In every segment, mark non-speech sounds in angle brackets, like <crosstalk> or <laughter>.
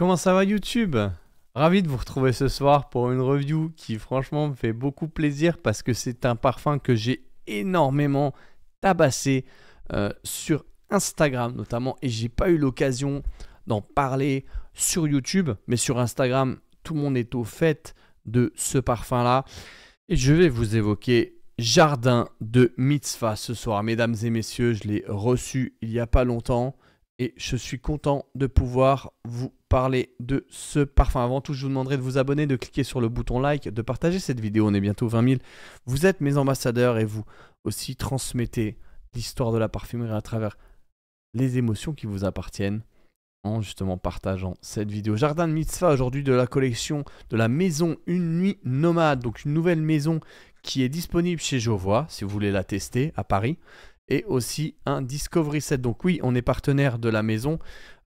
Comment ça va YouTube Ravi de vous retrouver ce soir pour une review qui franchement me fait beaucoup plaisir parce que c'est un parfum que j'ai énormément tabassé euh, sur Instagram notamment et j'ai pas eu l'occasion d'en parler sur YouTube mais sur Instagram tout le monde est au fait de ce parfum là et je vais vous évoquer Jardin de Mitzvah ce soir mesdames et messieurs je l'ai reçu il y a pas longtemps et je suis content de pouvoir vous parler de ce parfum. Avant tout, je vous demanderai de vous abonner, de cliquer sur le bouton like, de partager cette vidéo. On est bientôt 20 000. Vous êtes mes ambassadeurs et vous aussi transmettez l'histoire de la parfumerie à travers les émotions qui vous appartiennent en justement partageant cette vidéo. Jardin de Mitzvah aujourd'hui de la collection de la maison Une Nuit Nomade, donc une nouvelle maison qui est disponible chez Jovois si vous voulez la tester à Paris et aussi un Discovery Set. Donc oui, on est partenaire de la maison.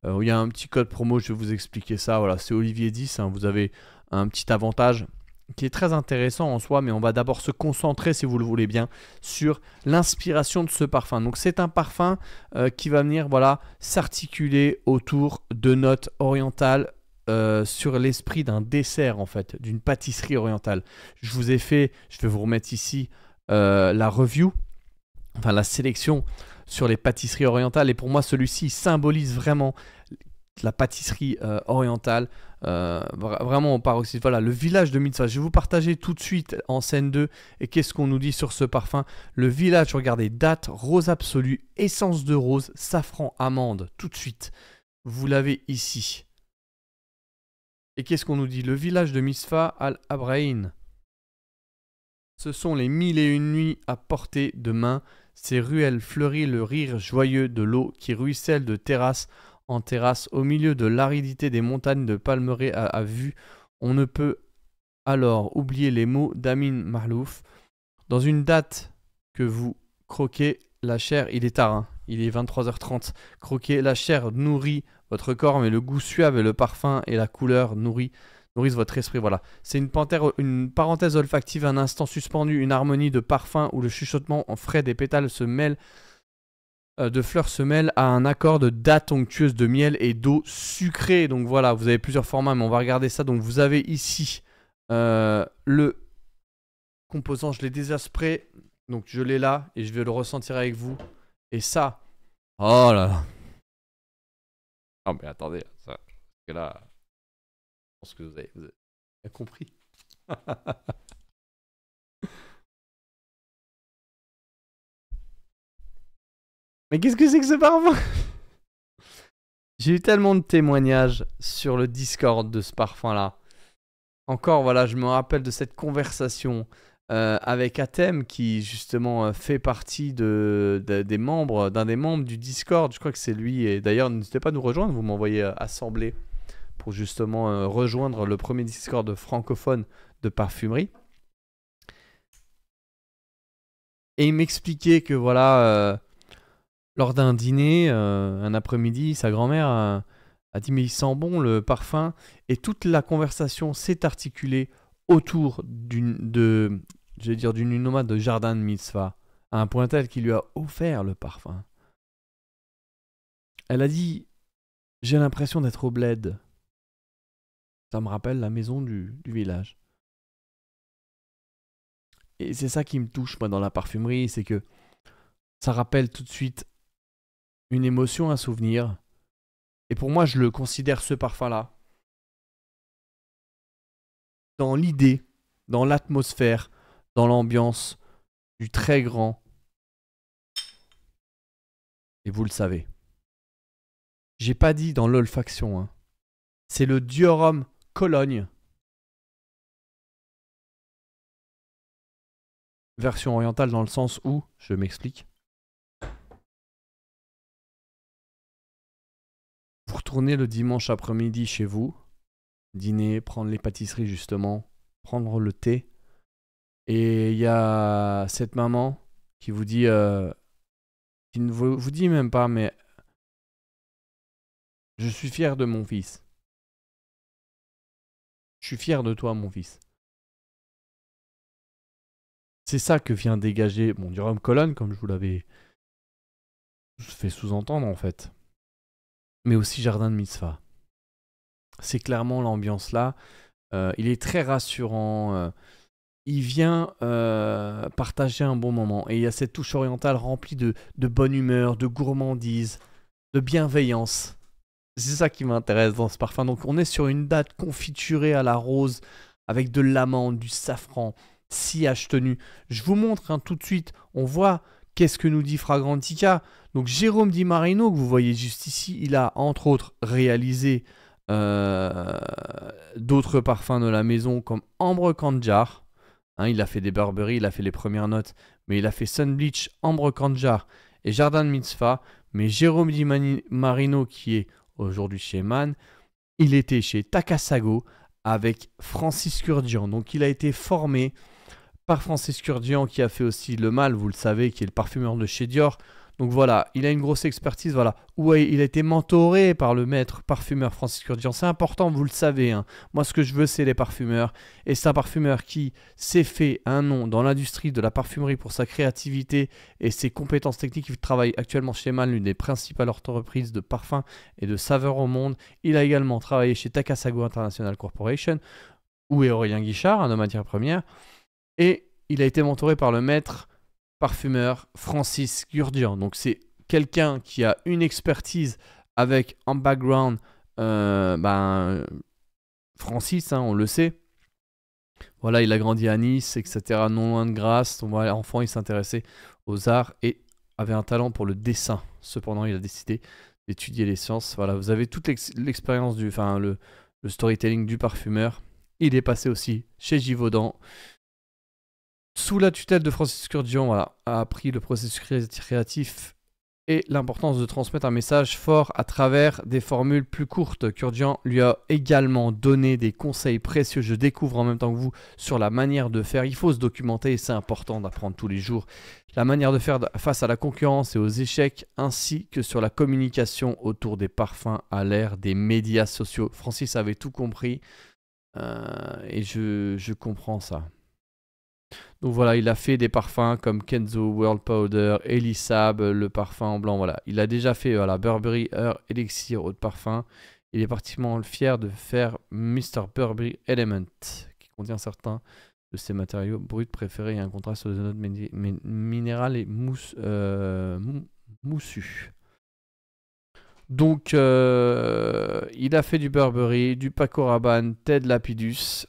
Euh, il y a un petit code promo, je vais vous expliquer ça. Voilà, c'est Olivier 10. Hein. vous avez un petit avantage qui est très intéressant en soi, mais on va d'abord se concentrer, si vous le voulez bien, sur l'inspiration de ce parfum. Donc c'est un parfum euh, qui va venir voilà, s'articuler autour de notes orientales, euh, sur l'esprit d'un dessert en fait, d'une pâtisserie orientale. Je vous ai fait, je vais vous remettre ici la review enfin la sélection sur les pâtisseries orientales. Et pour moi, celui-ci symbolise vraiment la pâtisserie euh, orientale. Euh, vraiment, on part aussi. Voilà, le village de Misfa Je vais vous partager tout de suite en scène 2. Et qu'est-ce qu'on nous dit sur ce parfum Le village, regardez, date, rose absolue, essence de rose, safran, amande. Tout de suite. Vous l'avez ici. Et qu'est-ce qu'on nous dit Le village de Misfa al-Abraïn. Ce sont les mille et une nuits à portée de main. Ces ruelles fleurit le rire joyeux de l'eau qui ruisselle de terrasse en terrasse au milieu de l'aridité des montagnes de Palmeraie à, vue. On ne peut alors oublier les mots d'Amin Mahlouf. Dans une date que vous croquez la chair, il est tard, hein. il est 23h30. Croquez la chair nourrit votre corps, mais le goût suave et le parfum et la couleur nourrit nourrissent votre esprit. Voilà. C'est une, une, parenthèse olfactive, un instant suspendu, une harmonie de parfum où le chuchotement en frais des pétales se mêle, euh, de fleurs se mêle à un accord de date onctueuse de miel et d'eau sucrée. Donc voilà, vous avez plusieurs formats, mais on va regarder ça. Donc vous avez ici euh, le composant, je l'ai déjà spray. Donc je l'ai là et je vais le ressentir avec vous. Et ça. Oh là là. Oh mais attendez, ça. là que vous avez, vous avez compris. <laughs> Mais qu'est-ce que c'est que ce parfum J'ai eu tellement de témoignages sur le Discord de ce parfum-là. Encore, voilà, je me rappelle de cette conversation euh, avec Atem qui justement euh, fait partie de, des membres, d'un des membres du Discord. Je crois que c'est lui. Et d'ailleurs, n'hésitez pas à nous rejoindre. Vous m'envoyez euh, assembler pour justement euh, rejoindre le premier Discord francophone de parfumerie. Et il m'expliquait que voilà, euh, lors d'un dîner, euh, un après-midi, sa grand-mère a, dit mais il sent bon le parfum. Et toute la conversation s'est articulée autour d'une de, je dire, d'une nomade de jardin de mitzvah, à un point tel qu'il lui a offert le parfum. Elle a dit j'ai l'impression d'être au bled. Ça me rappelle la maison du, village. Et c'est ça qui me touche, moi, dans la parfumerie, c'est que ça rappelle tout de suite une émotion, un souvenir. Et pour moi, je le considère ce parfum-là. Dans l'idée, dans l'atmosphère, dans l'ambiance du très grand. Et vous le savez. J'ai pas dit dans l'olfaction. Hein. C'est le diorum Cologne. Version orientale dans le sens où, je m'explique. Vous retournez le dimanche après-midi chez vous, dîner, prendre les pâtisseries justement, prendre le thé. Et il y a cette maman qui vous dit, euh, qui ne vous, vous dit même pas, mais je suis fier de mon fils. Je suis fier de toi, mon fils. C'est ça que vient dégager mon Durham Colonne, comme je vous l'avais fait sous-entendre en fait. Mais aussi Jardin de Mitzvah. C'est clairement l'ambiance là. Euh, il est très rassurant. Euh, il vient euh, partager un bon moment. Et il y a cette touche orientale remplie de, de bonne humeur, de gourmandise, de bienveillance. C'est ça qui m'intéresse dans ce parfum. Donc on est sur une date confiturée à la rose avec de l'amande, du safran, sillage tenu. Je vous montre hein, tout de suite, on voit qu'est-ce que nous dit Fragrantica. Donc Jérôme Di Marino, que vous voyez juste ici, il a entre autres réalisé euh, d'autres parfums de la maison comme Ambre Kanjar. Hein, il a fait des Barberies, il a fait les premières notes, mais il a fait Sunbleach Ambre Kanjar et Jardin de Mitzvah. Mais Jérôme Di Marino, qui est aujourd'hui chez Mann. il était chez Takasago avec Francis Curdian. Donc il a été formé par Francis Curdian qui a fait aussi Le Mal, vous le savez, qui est le parfumeur de chez Dior. Donc voilà, il a une grosse expertise. Voilà, ouais, il a été mentoré par le maître parfumeur Francis Curdian. C'est important, vous le savez. Hein. Moi, ce que je veux, c'est les parfumeurs. Et c'est un parfumeur qui s'est fait un nom dans l'industrie de la parfumerie pour sa créativité et ses compétences techniques. Il travaille actuellement chez Man, l'une des principales entreprises de parfums et de saveurs au monde. Il a également travaillé chez Takasago International Corporation, où est Aurélien Guichard, un homme à matières première. Et il a été mentoré par le maître parfumeur Francis Gurdjian. Donc c'est quelqu'un qui a une expertise avec un background, euh, ben, Francis, hein, on le sait. Voilà, il a grandi à Nice, etc., non loin de Grasse. enfant, il s'intéressait aux arts et avait un talent pour le dessin. Cependant, il a décidé d'étudier les sciences. Voilà, vous avez toute l'expérience du, enfin, le, le storytelling du parfumeur. Il est passé aussi chez Givaudan, sous la tutelle de Francis Curdion, a appris le processus créatif et l'importance de transmettre un message fort à travers des formules plus courtes. Curdian lui a également donné des conseils précieux, je découvre en même temps que vous, sur la manière de faire. Il faut se documenter et c'est important d'apprendre tous les jours. La manière de faire face à la concurrence et aux échecs, ainsi que sur la communication autour des parfums à l'ère des médias sociaux. Francis avait tout compris euh, et je comprends ça. Donc voilà, il a fait des parfums comme Kenzo World Powder, Elisab, euh, le parfum en blanc. Voilà, il a déjà fait voilà, Burberry Her Elixir Eau Parfum. Il est particulièrement fier de faire Mr. Burberry Element, qui contient certains de ses matériaux bruts préférés et un contraste sur les notes minérales et mousse, euh, moussues. Donc, euh, il a fait du Burberry, du Paco Rabanne, Ted Lapidus,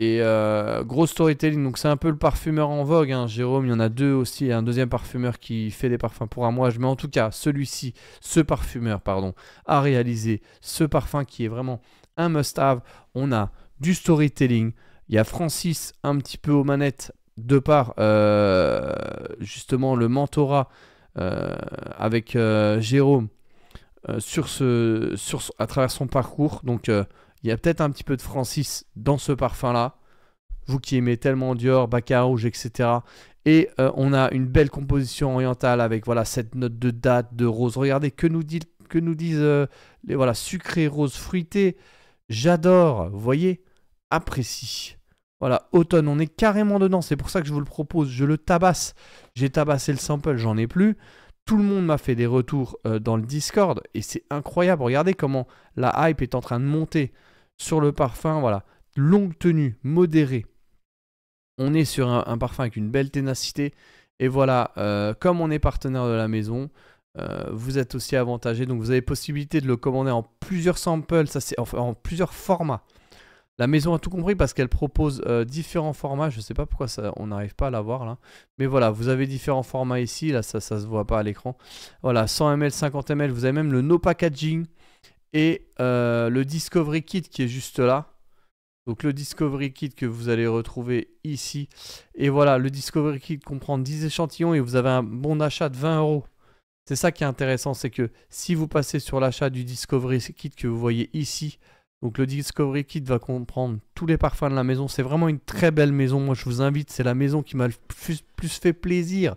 et euh, gros storytelling, donc c'est un peu le parfumeur en vogue, hein. Jérôme. Il y en a deux aussi, Il y a un deuxième parfumeur qui fait des parfums pour un mois. Mais en tout cas, celui-ci, ce parfumeur, pardon, a réalisé ce parfum qui est vraiment un must-have. On a du storytelling. Il y a Francis un petit peu aux manettes, de par euh, justement le mentorat euh, avec Jérôme sur ce, sur, à travers son parcours. Donc il y a peut-être un petit peu de Francis dans ce parfum-là. Vous qui aimez tellement Dior, Baccarat rouge, etc. Et euh, on a une belle composition orientale avec voilà cette note de date, de rose. Regardez que nous, dit, que nous disent euh, les voilà sucré, rose, fruité. J'adore, vous voyez, apprécie. Voilà, automne, on est carrément dedans. C'est pour ça que je vous le propose. Je le tabasse. J'ai tabassé le sample, j'en ai plus. Tout le monde m'a fait des retours euh, dans le Discord et c'est incroyable. Regardez comment la hype est en train de monter sur le parfum, voilà, longue tenue, modérée. On est sur un, parfum avec une belle ténacité. Et voilà, euh, comme on est partenaire de la maison, euh, vous êtes aussi avantagé. Donc vous avez possibilité de le commander en plusieurs samples, ça en plusieurs formats. La maison a tout compris parce qu'elle propose euh, différents formats. Je ne sais pas pourquoi ça, on n'arrive pas à la là. Mais voilà, vous avez différents formats ici. Là, ça ne se voit pas à l'écran. Voilà, 100 ml, 50 ml. Vous avez même le no packaging et euh, le Discovery Kit qui est juste là. Donc le Discovery Kit que vous allez retrouver ici. Et voilà, le Discovery Kit comprend 10 échantillons et vous avez un bon achat de 20 euros. C'est ça qui est intéressant, c'est que si vous passez sur l'achat du Discovery Kit que vous voyez ici, donc le Discovery Kit va comprendre tous les parfums de la maison. C'est vraiment une très belle maison. Moi je vous invite, c'est la maison qui m'a le plus, fait plaisir.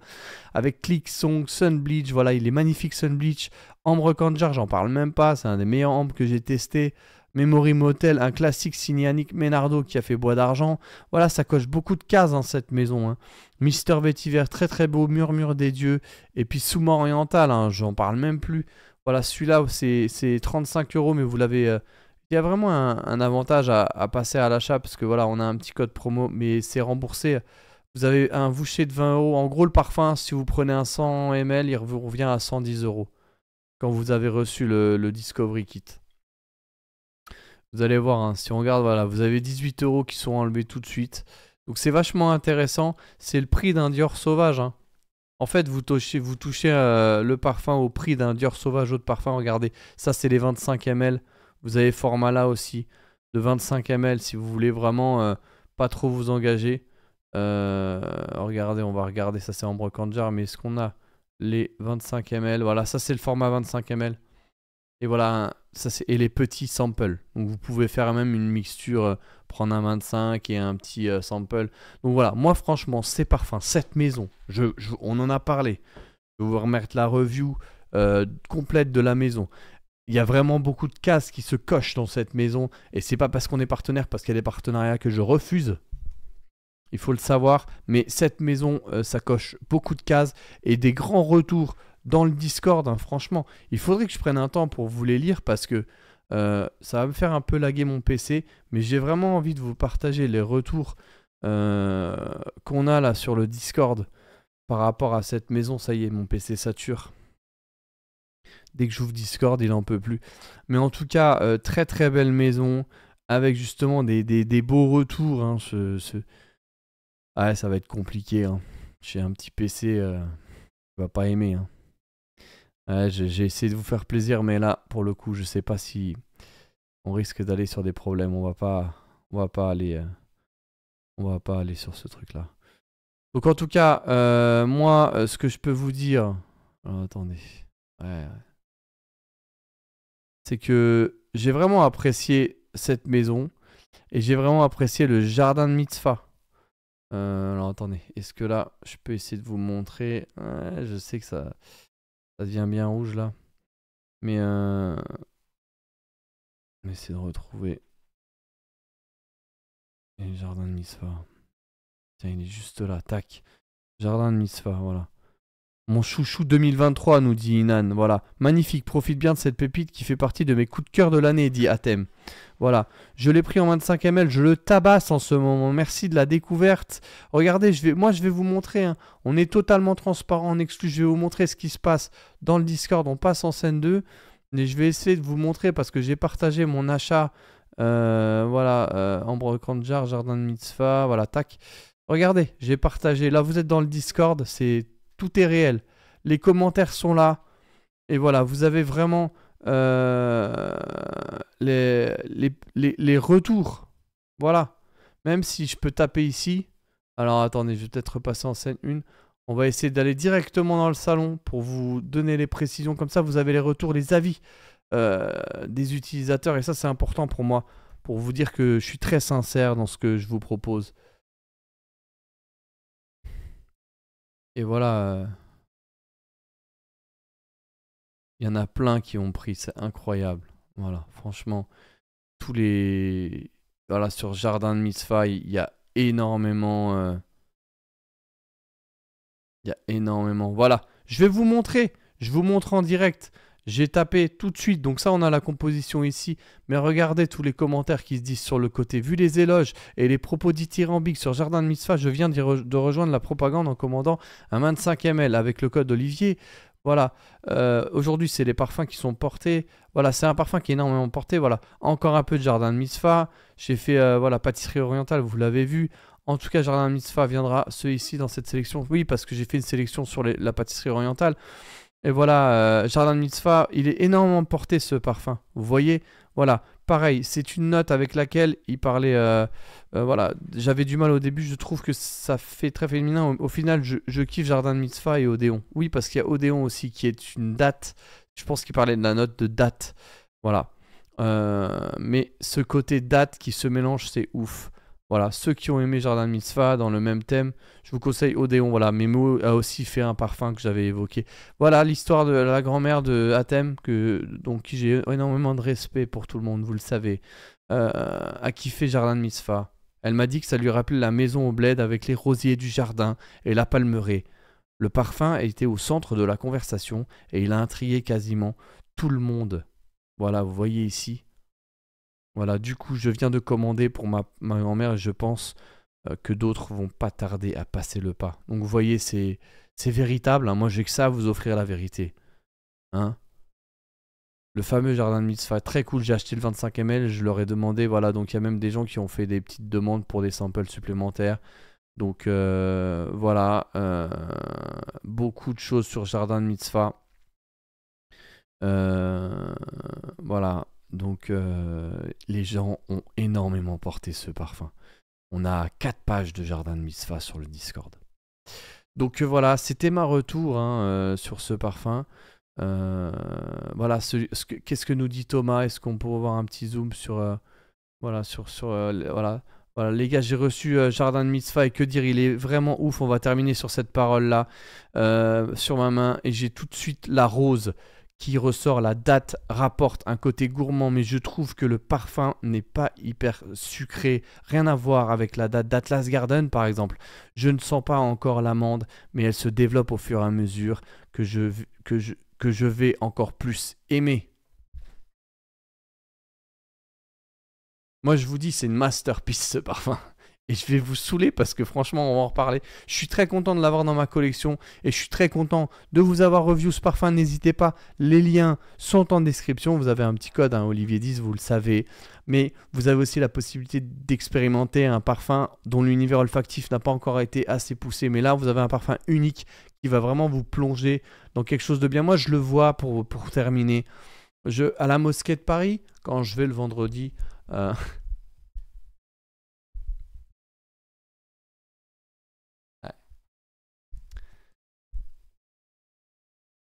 Avec Click Song, Sun voilà, il est magnifique Sun Bleach. Ambre Kanjar, j'en parle même pas, c'est un des meilleurs ambres que j'ai testé. Memory Motel, un classique signé Annick Menardo qui a fait Bois d'argent. Voilà, ça coche beaucoup de cases hein, cette maison. Hein. Mister Vetiver, très très beau, Murmure des Dieux. Et puis Souma Oriental, hein, j'en parle même plus. Voilà, celui-là c'est 35 euros, mais vous l'avez... Euh, il y a vraiment un, avantage à, passer à l'achat parce que voilà, on a un petit code promo, mais c'est remboursé. Vous avez un voucher de 20 euros. En gros, le parfum, si vous prenez un 100 ml, il vous revient à 110 euros quand vous avez reçu le, Discovery Kit. Vous allez voir, hein, si on regarde, voilà, vous avez 18 euros qui sont enlevés tout de suite. Donc c'est vachement intéressant. C'est le prix d'un Dior sauvage. Hein. En fait, vous touchez, vous touchez euh, le parfum au prix d'un Dior sauvage, autre parfum. Regardez, ça c'est les 25 ml. Vous avez format là aussi de 25 ml si vous voulez vraiment euh, pas trop vous engager. Euh, regardez, on va regarder, ça c'est en brocante jar, mais est-ce qu'on a les 25 ml Voilà, ça c'est le format 25 ml. Et voilà, ça c'est et les petits samples. Donc vous pouvez faire même une mixture, euh, prendre un 25 et un petit sample. Donc voilà, moi franchement, ces parfums, cette maison, je, on en a parlé. Je vais vous remettre la review complète de la maison il y a vraiment beaucoup de cases qui se cochent dans cette maison. Et c'est pas parce qu'on est partenaire, parce qu'il y a des partenariats que je refuse. Il faut le savoir. Mais cette maison, euh, ça coche beaucoup de cases et des grands retours dans le Discord. Hein. franchement, il faudrait que je prenne un temps pour vous les lire parce que euh, ça va me faire un peu laguer mon PC. Mais j'ai vraiment envie de vous partager les retours euh, qu'on a là sur le Discord par rapport à cette maison. Ça y est, mon PC sature. Dès que j'ouvre Discord, il en peut plus. Mais en tout cas, euh, très très belle maison, avec justement des, des, des beaux retours. Hein, ce, Ah, ça va être compliqué. Hein. J'ai un petit PC, euh, tu vas pas aimer. Hein. J'ai essayé de vous faire plaisir, mais là, pour le coup, je sais pas si on risque d'aller sur des problèmes. On va pas, on va pas aller, euh, on va pas aller sur ce truc-là. Donc en tout cas, euh, moi, ce que je peux vous dire, attendez. C'est que j'ai vraiment apprécié cette maison et j'ai vraiment apprécié le jardin de Mitzvah. Euh, alors attendez, est-ce que là, je peux essayer de vous montrer Je sais que ça, ça devient bien rouge là. Mais euh... va de retrouver. le jardin de Mitzvah. Tiens, il est juste là, tac. Jardin de Mitzvah, voilà. Mon chouchou 2023, nous dit Inan. Voilà. Magnifique. Profite bien de cette pépite qui fait partie de mes coups de cœur de l'année, dit Atem. Voilà. Je l'ai pris en 25 ml. Je le tabasse en ce moment. Merci de la découverte. Regardez, je vais, moi, je vais vous montrer. Hein. On est totalement transparent en exclu. Je vais vous montrer ce qui se passe dans le Discord. On passe en scène 2. Et je vais essayer de vous montrer parce que j'ai partagé mon achat. Euh, voilà. Euh, Ambre Jardin de Mitzvah. Voilà. Tac. Regardez, j'ai partagé. Là, vous êtes dans le Discord. C'est tout est réel. Les commentaires sont là. Et voilà, vous avez vraiment euh, les, les, retours. Voilà. Même si je peux taper ici. Alors attendez, je vais peut-être repasser en scène une. On va essayer d'aller directement dans le salon pour vous donner les précisions. Comme ça, vous avez les retours, les avis euh, des utilisateurs. Et ça, c'est important pour moi. Pour vous dire que je suis très sincère dans ce que je vous propose. Et voilà. Euh, il y en a plein qui ont pris, c'est incroyable. Voilà, franchement, tous les. Voilà, sur Jardin de Misfai, il y a énormément. Euh, il y a énormément. Voilà, je vais vous montrer. Je vous montre en direct. J'ai tapé tout de suite, donc ça on a la composition ici, mais regardez tous les commentaires qui se disent sur le côté. Vu les éloges et les propos dithyrambiques sur Jardin de Misfa, je viens de rejoindre la propagande en commandant un 25ml avec le code Olivier. Voilà, euh, aujourd'hui c'est les parfums qui sont portés. Voilà, c'est un parfum qui est énormément porté. Voilà, encore un peu de Jardin de Misfa. J'ai fait, euh, voilà, pâtisserie orientale, vous l'avez vu. En tout cas, Jardin de Misfa viendra ceux ici dans cette sélection. Oui, parce que j'ai fait une sélection sur la pâtisserie orientale. Et voilà, euh, Jardin de Mitzvah, il est énormément porté ce parfum. Vous voyez, voilà, pareil, c'est une note avec laquelle il parlait. Euh, euh, voilà, j'avais du mal au début, je trouve que ça fait très féminin. Au, final, je, je, kiffe Jardin de Mitzvah et Odéon. Oui, parce qu'il y a Odéon aussi qui est une date. Je pense qu'il parlait de la note de date. Voilà. mais ce côté date qui se mélange, c'est ouf. Voilà, ceux qui ont aimé Jardin de Mitzvah dans le même thème, je vous conseille Odéon. Voilà, Memo a aussi fait un parfum que j'avais évoqué. Voilà l'histoire de la grand-mère de Atem, que, donc qui j'ai énormément de respect pour tout le monde, vous le savez, euh, a kiffé Jardin de Mitzvah. Elle m'a dit que ça lui rappelait la maison au bled avec les rosiers du jardin et la palmeraie. Le parfum était au centre de la conversation et il a intrigué quasiment tout le monde. Voilà, vous voyez ici, voilà, du coup, je viens de commander pour ma, grand-mère et je pense euh, que d'autres vont pas tarder à passer le pas. Donc, vous voyez, c'est véritable. Hein. Moi, j'ai que ça à vous offrir la vérité. Hein le fameux jardin de mitzvah, très cool. J'ai acheté le 25 ml, je leur ai demandé. Voilà, donc il y a même des gens qui ont fait des petites demandes pour des samples supplémentaires. Donc euh, voilà, euh, beaucoup de choses sur jardin de mitzvah. voilà, donc euh, les gens ont énormément porté ce parfum. On a 4 pages de Jardin de Mitzvah sur le Discord. Donc euh, voilà, c'était ma retour hein, euh, sur ce parfum. voilà, qu'est-ce que nous dit Thomas Est-ce qu'on peut avoir un petit zoom sur voilà sur sur voilà voilà, les gars, j'ai reçu Jardin de Mitzvah et que dire, il est vraiment ouf. On va terminer sur cette parole-là, sur ma main. Et j'ai tout de suite la rose qui ressort. La date rapporte un côté gourmand, mais je trouve que le parfum n'est pas hyper sucré. Rien à voir avec la date d'Atlas Garden, par exemple. Je ne sens pas encore l'amande, mais elle se développe au fur et à mesure que je, que je, que je vais encore plus aimer. Moi, je vous dis, c'est une masterpiece ce parfum. Et je vais vous saouler parce que franchement, on va en reparler. Je suis très content de l'avoir dans ma collection et je suis très content de vous avoir review ce parfum. N'hésitez pas, les liens sont en description. Vous avez un petit code, hein, Olivier 10, vous le savez. Mais vous avez aussi la possibilité d'expérimenter un parfum dont l'univers olfactif n'a pas encore été assez poussé. Mais là, vous avez un parfum unique qui va vraiment vous plonger dans quelque chose de bien. Moi, je le vois pour, pour terminer. Je, à la Mosquée de Paris, quand je vais le vendredi. Euh,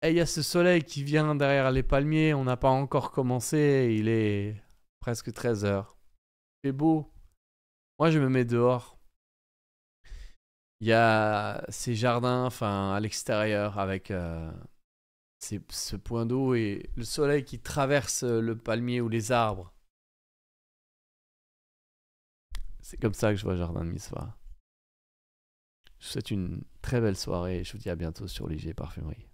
Eh, il y a ce soleil qui vient derrière les palmiers, on n'a pas encore commencé, il est presque 13 heures. C'est beau. Moi, je me mets dehors. Il y a ces jardins, enfin, à l'extérieur, avec euh, ce point d'eau et le soleil qui traverse euh, le palmier ou les arbres. C'est comme ça que je vois Jardin de Misfa. Je vous souhaite une très belle soirée et je vous dis à bientôt sur l'IG Parfumerie.